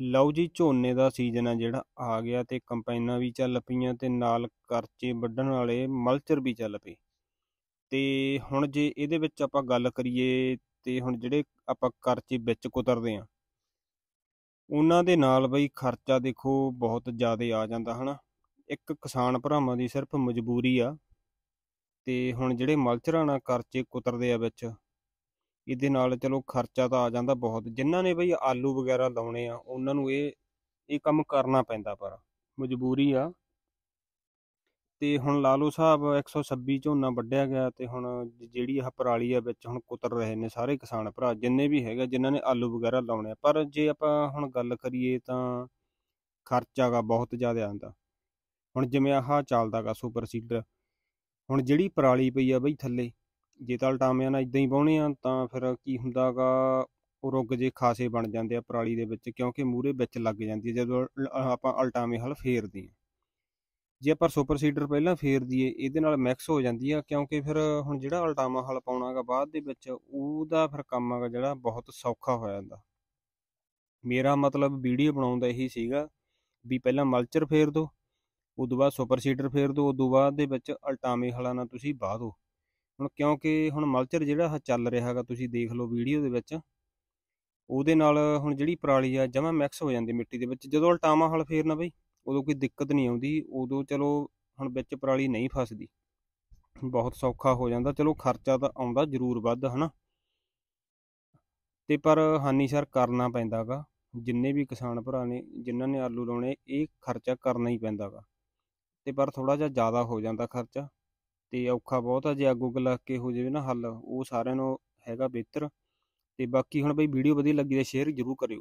ਲਓ ਜੀ ਝੋਨੇ ਦਾ ਸੀਜ਼ਨ ਆ ਜਿਹੜਾ ਆ ਗਿਆ ਤੇ ਕੰਪਾਈਨਾਂ ਵੀ ਚੱਲ ਪਈਆਂ ਤੇ ਨਾਲ ਕਰਚੇ ਵੱਢਣ ਵਾਲੇ ਮਲਚਰ ਵੀ ਚੱਲ ਪਏ ਤੇ ਹੁਣ ਜੇ ਇਹਦੇ ਵਿੱਚ ਆਪਾਂ ਗੱਲ ਕਰੀਏ ਤੇ ਹੁਣ ਜਿਹੜੇ ਆਪਾਂ ਕਰਚੇ ਵਿੱਚ ਕੁਤਰਦੇ ਆ ਉਹਨਾਂ ਦੇ ਨਾਲ ਬਈ ਖਰਚਾ ਦੇਖੋ ਬਹੁਤ ਜ਼ਿਆਦਾ ਆ ਜਾਂਦਾ ਹਨਾ ਇੱਕ ਕਿਸਾਨ ਭਰਾਵਾਂ ਦੀ ਸਿਰਫ ਮਜਬੂਰੀ ਆ ਤੇ ਹੁਣ ਜਿਹੜੇ ਮਲਚਰਾਂ ਨਾਲ ਕਰਚੇ ਕੁਤਰਦੇ ਆ ਵਿੱਚ ਇਹਦੇ ਨਾਲ ਚਲੋ ਖਰਚਾ ਤਾਂ ਆ ਜਾਂਦਾ ਬਹੁਤ ਜਿਨ੍ਹਾਂ ਨੇ ਬਈ ਆਲੂ ਵਗੈਰਾ ਲਾਉਣੇ ਆ ਉਹਨਾਂ ਨੂੰ ਇਹ ਇਹ ਕੰਮ ਕਰਨਾ ਪੈਂਦਾ ਪਰ ਮਜਬੂਰੀ ਆ ਤੇ ਹੁਣ ਲਾ ਸਾਹਿਬ 126 ਝੋਨਾ ਵੱਢਿਆ ਗਿਆ ਤੇ ਹੁਣ ਜਿਹੜੀ ਆ ਪਰਾਲੀ ਆ ਵਿੱਚ ਹੁਣ ਕੁਤਰ ਰਹੇ ਨੇ ਸਾਰੇ ਕਿਸਾਨ ਭਰਾ ਜਿੰਨੇ ਵੀ ਹੈਗਾ ਜਿਨ੍ਹਾਂ ਨੇ ਆਲੂ ਵਗੈਰਾ ਲਾਉਣੇ ਆ ਪਰ ਜੇ ਆਪਾਂ ਹੁਣ ਗੱਲ ਕਰੀਏ ਤਾਂ ਖਰਚਾ ਦਾ ਬਹੁਤ ਜ਼ਿਆਦਾ ਆਂਦਾ ਹੁਣ ਜਿਵੇਂ ਆਹ ਚੱਲਦਾਗਾ ਸੁਪਰ ਸੀਡਰ ਹੁਣ ਜਿਹੜੀ ਪਰਾਲੀ ਪਈ ਆ ਬਈ ਥੱਲੇ ਜੇ ਤਾਂ ਲਟਾਵਿਆਂ ਨਾਲ ਇਦਾਂ ਹੀ ਬਾਉਣੇ ਆ ਤਾਂ ਫਿਰ ਕੀ ਹੁੰਦਾਗਾ ਉਹ ਰੁੱਗ ਜੇ ਖਾਸੇ ਬਣ ਜਾਂਦੇ ਆ ਪਰਾਲੀ ਦੇ ਵਿੱਚ ਕਿਉਂਕਿ ਮੂਰੇ ਵਿੱਚ ਲੱਗ ਜਾਂਦੀ ਹੈ ਜਦੋਂ ਆਪਾਂ ਅਲਟਾਵੇਂ ਹਲ ਫੇਰਦੇ ਆ ਜੇ ਆਪਾਂ ਸੁਪਰ ਸੀਡਰ ਪਹਿਲਾਂ ਫੇਰ ਦਈਏ ਇਹਦੇ ਨਾਲ ਮਿਕਸ ਹੋ ਜਾਂਦੀ ਆ ਕਿਉਂਕਿ ਫਿਰ ਹੁਣ ਜਿਹੜਾ ਅਲਟਾਮਾ ਹਲ ਪਾਉਣਾਗਾ ਬਾਅਦ ਦੇ ਵਿੱਚ ਉਹਦਾ ਫਿਰ ਕੰਮ ਆਗਾ ਜਿਹੜਾ ਬਹੁਤ ਸੌਖਾ ਹੋ ਜਾਂਦਾ ਮੇਰਾ ਮਤਲਬ ਵੀਡੀਓ ਬਣਾਉਣ ਦਾ ਇਹੀ ਸੀਗਾ ਵੀ ਪਹਿਲਾਂ ਮਲਚਰ ਫੇਰ ਦਿਓ ਉਦੋਂ ਬਾਅਦ ਸੁਪਰ ਸੀਡਰ ਫੇਰ ਦਿਓ ਉਦੋਂ ਬਾਅਦ ਦੇ ਵਿੱਚ ਅਲਟਾਮੇ ਹਲਾ ਨਾਲ ਤੁਸੀਂ ਬਾਹ ਹੁਣ ਕਿਉਂਕਿ ਹੁਣ ਮਲਚਰ ਜਿਹੜਾ ਚੱਲ ਰਿਹਾ ਹੈਗਾ ਤੁਸੀਂ ਦੇਖ ਲਓ ਵੀਡੀਓ ਦੇ ਵਿੱਚ ਉਹਦੇ ਨਾਲ ਹੁਣ ਜਿਹੜੀ ਪਰਾਲੀ ਆ ਜਮਾ ਮਿਕਸ ਹੋ ਜਾਂਦੀ ਮਿੱਟੀ ਦੇ ਵਿੱਚ ਜਦੋਂ ਅਲਟਾਵਾ ਹਲ ਫੇਰਨਾ ਬਈ ਉਦੋਂ ਕੋਈ ਦਿੱਕਤ ਨਹੀਂ ਆਉਂਦੀ ਉਦੋਂ ਚਲੋ ਹੁਣ ਵਿੱਚ ਪਰਾਲੀ ਨਹੀਂ ਫਸਦੀ ਬਹੁਤ ਸੌਖਾ ਹੋ ਜਾਂਦਾ ਚਲੋ ਖਰਚਾ ਤਾਂ ਆਉਂਦਾ ਜ਼ਰੂਰ ਵੱਧ ਹਨਾ ਤੇ ਪਰ ਹਾਨੀ ਸਰ ਕਰਨਾ ਪੈਂਦਾਗਾ ਜਿੰਨੇ ਵੀ ਕਿਸਾਨ ਭਰਾ ਨੇ ਜਿਨ੍ਹਾਂ ਨੇ ਆਲੂ ਲਾਉਣੇ ਇਹ ਖਰਚਾ ਕਰਨਾ ਹੀ ਪੈਂਦਾਗਾ ਤੇ ਪਰ ਥੋੜਾ ਜਿਹਾ ਜ਼ਿਆਦਾ ਹੋ ਜਾਂਦਾ ਖਰਚਾ ਤੇ ਔਖਾ ਬਹੁਤ ਆ ਜੇ ਅੱਗ ਉੱਗ ਲੱਗ ਕੇ ਹੋ ਜਾਵੇ ਨਾ ਹੱਲ ਉਹ ਸਾਰਿਆਂ ਨੂੰ ਹੈਗਾ ਬਿਹਤਰ ਤੇ ਬਾਕੀ ਹੁਣ ਬਈ ਵੀਡੀਓ ਵਧੀਆ ਲੱਗੀ ਤਾਂ ਸ਼ੇਅਰ ਜ਼ਰੂਰ ਕਰਿਓ